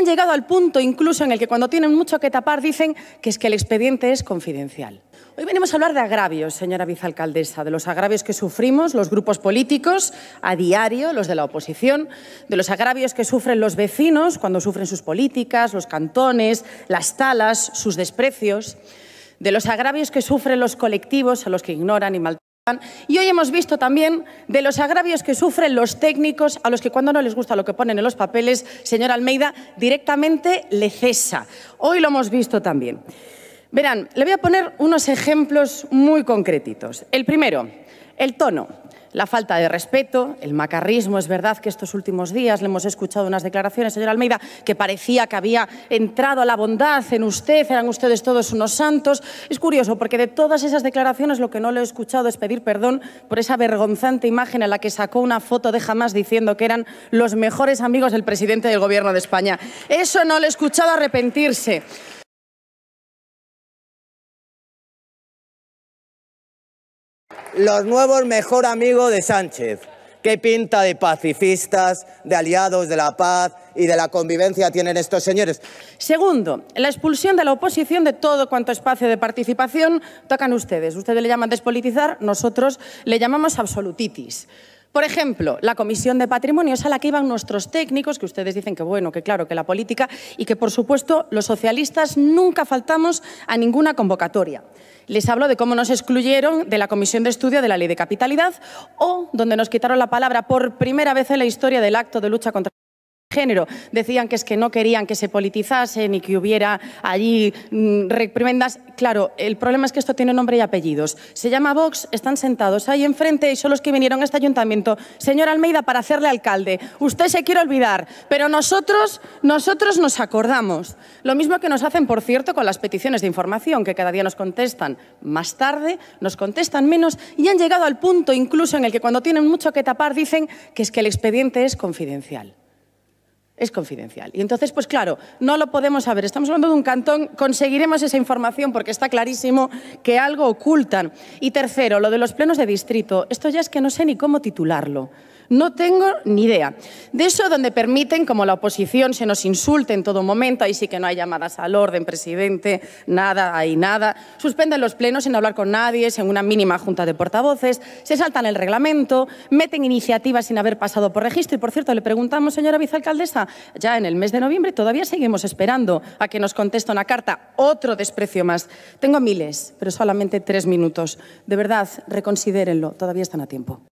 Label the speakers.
Speaker 1: han llegado al punto incluso en el que cuando tienen mucho que tapar dicen que es que el expediente es confidencial. Hoy venimos a hablar de agravios, señora vicealcaldesa, de los agravios que sufrimos los grupos políticos a diario, los de la oposición, de los agravios que sufren los vecinos cuando sufren sus políticas, los cantones, las talas, sus desprecios, de los agravios que sufren los colectivos a los que ignoran y maltratan. Y hoy hemos visto también de los agravios que sufren los técnicos a los que cuando no les gusta lo que ponen en los papeles, señor Almeida, directamente le cesa. Hoy lo hemos visto también. Verán, le voy a poner unos ejemplos muy concretitos. El primero, el tono la falta de respeto, el macarrismo. Es verdad que estos últimos días le hemos escuchado unas declaraciones, señor Almeida, que parecía que había entrado a la bondad en usted, eran ustedes todos unos santos. Es curioso, porque de todas esas declaraciones lo que no le he escuchado es pedir perdón por esa vergonzante imagen en la que sacó una foto de jamás diciendo que eran los mejores amigos del presidente del Gobierno de España. Eso no le he escuchado arrepentirse. los nuevos mejor amigos de Sánchez. ¿Qué pinta de pacifistas, de aliados de la paz y de la convivencia tienen estos señores? Segundo, la expulsión de la oposición de todo cuanto espacio de participación tocan ustedes. Ustedes le llaman despolitizar, nosotros le llamamos absolutitis. Por ejemplo, la Comisión de Patrimonio es a la que iban nuestros técnicos, que ustedes dicen que bueno, que claro, que la política y que por supuesto los socialistas nunca faltamos a ninguna convocatoria. Les hablo de cómo nos excluyeron de la Comisión de Estudio de la Ley de Capitalidad o donde nos quitaron la palabra por primera vez en la historia del acto de lucha contra género. Decían que es que no querían que se politizase ni que hubiera allí mm, reprimendas. Claro, el problema es que esto tiene nombre y apellidos. Se llama Vox, están sentados ahí enfrente y son los que vinieron a este ayuntamiento. Señor Almeida, para hacerle alcalde, usted se quiere olvidar, pero nosotros, nosotros nos acordamos. Lo mismo que nos hacen, por cierto, con las peticiones de información, que cada día nos contestan más tarde, nos contestan menos y han llegado al punto incluso en el que cuando tienen mucho que tapar dicen que es que el expediente es confidencial es confidencial. Y entonces, pues claro, no lo podemos saber. Estamos hablando de un cantón, conseguiremos esa información porque está clarísimo que algo ocultan. Y tercero, lo de los plenos de distrito. Esto ya es que no sé ni cómo titularlo. No tengo ni idea. De eso donde permiten, como la oposición se nos insulte en todo momento, ahí sí que no hay llamadas al orden, presidente, nada, hay nada. Suspenden los plenos sin hablar con nadie, sin una mínima junta de portavoces, se saltan el reglamento, meten iniciativas sin haber pasado por registro. Y por cierto, le preguntamos, señora vicealcaldesa, ya en el mes de noviembre todavía seguimos esperando a que nos conteste una carta. Otro desprecio más. Tengo miles, pero solamente tres minutos. De verdad, reconsidérenlo, todavía están a tiempo.